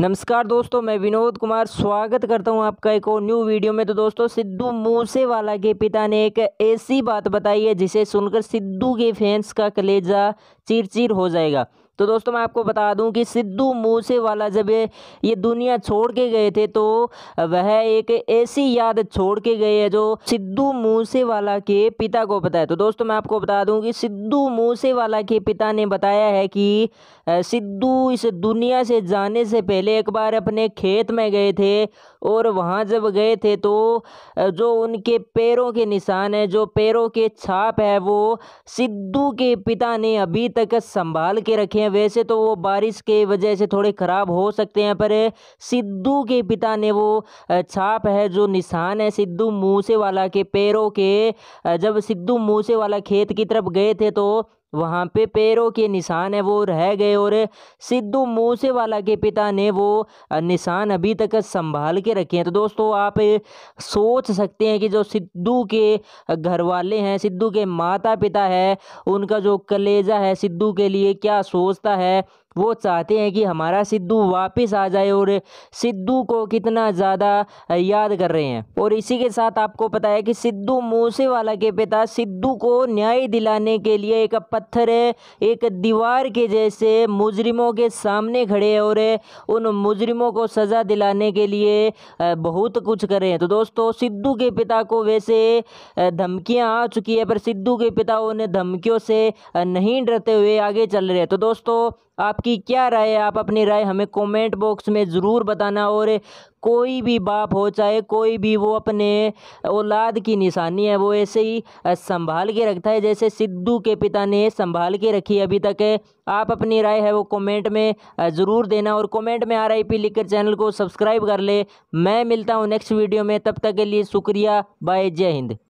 नमस्कार दोस्तों मैं विनोद कुमार स्वागत करता हूं आपका एक और न्यू वीडियो में तो दोस्तों सिद्धू मूसेवाला के पिता ने एक ऐसी बात बताई है जिसे सुनकर सिद्धू के फैंस का कलेजा चिरचिर हो जाएगा तो दोस्तों मैं आपको बता दूं कि सिद्धू मूसे वाला जब ये दुनिया छोड़ के गए थे तो वह एक ऐसी याद छोड़ के गए है जो सिद्धू मूसे वाला के पिता को पता है तो दोस्तों मैं आपको बता दूं कि सिद्धू मूसे वाला के पिता ने बताया है कि सिद्धू इस दुनिया से जाने से पहले एक बार अपने खेत में गए थे और वहाँ जब गए थे तो जो उनके पैरों के निशान है जो पैरों के छाप है वो सिद्धू के पिता ने अभी तक संभाल के रखे हैं हैं वैसे तो वो बारिश के वजह से थोड़े ख़राब हो सकते हैं पर सिद्धू के पिता ने वो छाप है जो निशान है सिद्धू मूसेवाला के पैरों के जब सिद्धू मूसेवाला खेत की तरफ गए थे तो वहाँ पे पैरों के निशान है वो रह गए और सिद्धू मूसेवाला के पिता ने वो निशान अभी तक संभाल के रखे हैं तो दोस्तों आप सोच सकते हैं कि जो सिद्धू के घर वाले हैं सिद्धू के माता पिता है उनका जो कलेजा है सिद्धू के लिए क्या सोचता है वो चाहते हैं कि हमारा सिद्धू वापस आ जाए और सिद्धू को कितना ज़्यादा याद कर रहे हैं और इसी के साथ आपको पता है कि सिद्धू मूसेवाला के पिता सिद्धू को न्याय दिलाने के लिए एक पत्थर है एक दीवार के जैसे मुजरिमों के सामने खड़े हैं और उन मुजरिमों को सज़ा दिलाने के लिए बहुत कुछ कर रहे हैं तो दोस्तों सिद्धू के पिता को वैसे धमकियां आ चुकी है पर सिद्धू के पिता उन्हें धमकियों से नहीं डरते हुए आगे चल रहे हैं तो दोस्तों आपकी आपकी क्या राय है आप अपनी राय हमें कमेंट बॉक्स में ज़रूर बताना और कोई भी बाप हो चाहे कोई भी वो अपने औलाद की निशानी है वो ऐसे ही संभाल के रखता है जैसे सिद्धू के पिता ने संभाल के रखी अभी तक है आप अपनी राय है वो कमेंट में ज़रूर देना और कमेंट में आर आई पी लिखकर चैनल को सब्सक्राइब कर ले मैं मिलता हूँ नेक्स्ट वीडियो में तब तक के लिए शुक्रिया बाय जय हिंद